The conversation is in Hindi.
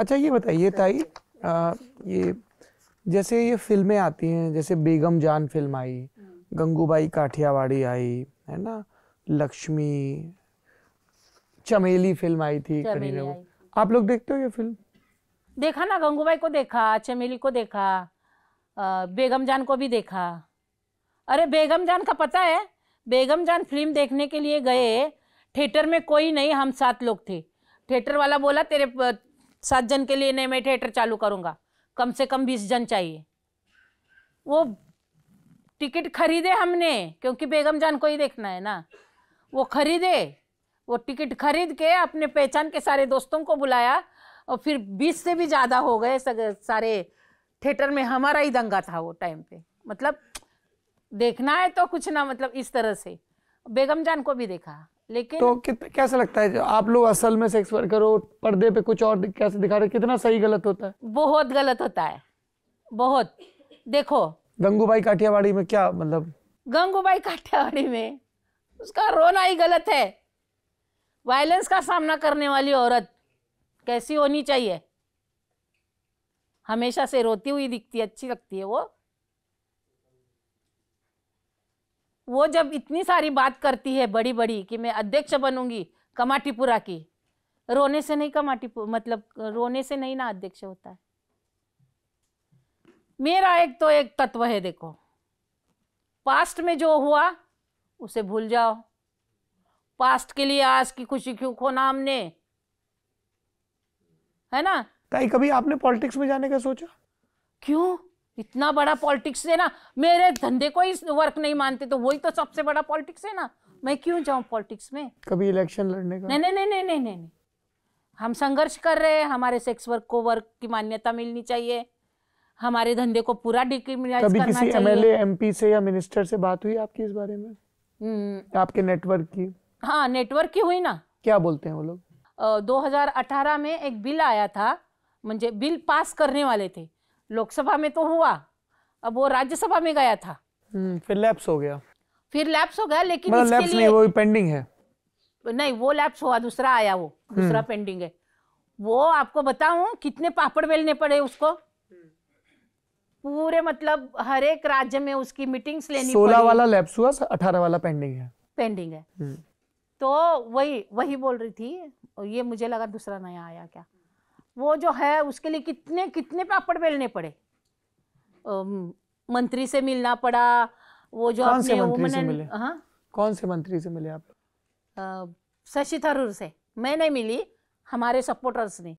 अच्छा ये बताइए ताई आ, ये जैसे ये फिल्में आती हैं जैसे बेगम जान फिल्म आई गंगूबाई काठियावाड़ी आई है ना लक्ष्मी चमेली फिल्म आई थी कड़ी करीना आप लोग देखते हो ये फिल्म देखा ना गंगूबाई को देखा चमेली को देखा बेगम जान को भी देखा अरे बेगम जान का पता है बेगम जान फिल्म देखने के लिए गए थिएटर में कोई नहीं हम सात लोग थे थिएटर वाला बोला तेरे सात जन के लिए नहीं मैं थिएटर चालू करूँगा कम से कम बीस जन चाहिए वो टिकट खरीदे हमने क्योंकि बेगम जान को ही देखना है ना वो खरीदे वो टिकट खरीद के अपने पहचान के सारे दोस्तों को बुलाया और फिर बीस से भी ज़्यादा हो गए सारे थिएटर में हमारा ही दंगा था वो टाइम पे मतलब देखना है तो कुछ ना मतलब इस तरह से बेगम जान को भी देखा लेकिन तो कैसा लगता है जो आप लोग असल में सेक्स वर्कर हो पर्दे पे कुछ और कैसे दिखा रहे कितना सही गलत होता है बहुत गलत होता है बहुत देखो गंगूबाई काठियावाड़ी में क्या मतलब गंगूबाई काठियावाड़ी में उसका रोना ही गलत है वायलेंस का सामना करने वाली औरत कैसी होनी चाहिए हमेशा से रोती हुई दिखती अच्छी लगती है वो वो जब इतनी सारी बात करती है बड़ी बड़ी कि मैं अध्यक्ष बनूंगी कमाटीपुरा की रोने से नहीं कमाटीपुर मतलब रोने से नहीं ना अध्यक्ष होता है मेरा एक तो एक तत्व है देखो पास्ट में जो हुआ उसे भूल जाओ पास्ट के लिए आज की खुशी क्यों खोना हमने है ना कहीं कभी आपने पॉलिटिक्स में जाने का सोचा क्यों इतना बड़ा पॉलिटिक्स है ना मेरे धंधे को ही वर्क नहीं मानते तो वही तो सबसे बड़ा पॉलिटिक्स है ना मैं क्यों जाऊँ पॉलिटिक्स में कभी इलेक्शन लड़ने का नहीं नहीं नहीं नहीं नहीं नहीं हम संघर्ष कर रहे हैं हमारे सेक्स वर्क को वर्क की मान्यता मिलनी चाहिए हमारे धंधे को पूरा डिक्रिमिनलाइज करना किसी चाहिए एमएलए एमपी से या मिनिस्टर से बात हुई आपकी इस बारे में हम्म। आपके नेटवर्क की हाँ नेटवर्क की हुई ना क्या बोलते हैं वो लोग दो हजार अठारह में एक बिल आया था मुझे बिल पास करने वाले थे लोकसभा में तो हुआ अब वो राज्यसभा में गया था हम्म, फिर लैप्स हो गया फिर लैप्स हो गया लेकिन मतलब इसके लैप्स लिए... नहीं वो भी पेंडिंग है नहीं वो लैप्स हुआ दूसरा आया वो दूसरा पेंडिंग हम्म। है वो आपको बताऊं कितने पापड़ बेलने पड़े उसको पूरे मतलब हर एक राज्य में उसकी मीटिंग्स लेनी सोलह वाला लैप्स हुआ अठारह वाला पेंडिंग है पेंडिंग है हम्म। तो वही वही बोल रही थी ये मुझे लगा दूसरा नया आया क्या वो जो है उसके लिए कितने कितने पापड़ बेलने पड़े मंत्री से मिलना पड़ा वो जो कौन से मंत्री से मिले हाँ कौन से मंत्री से मिले आप शशि थरूर से मैं नहीं मिली हमारे सपोर्टर्स ने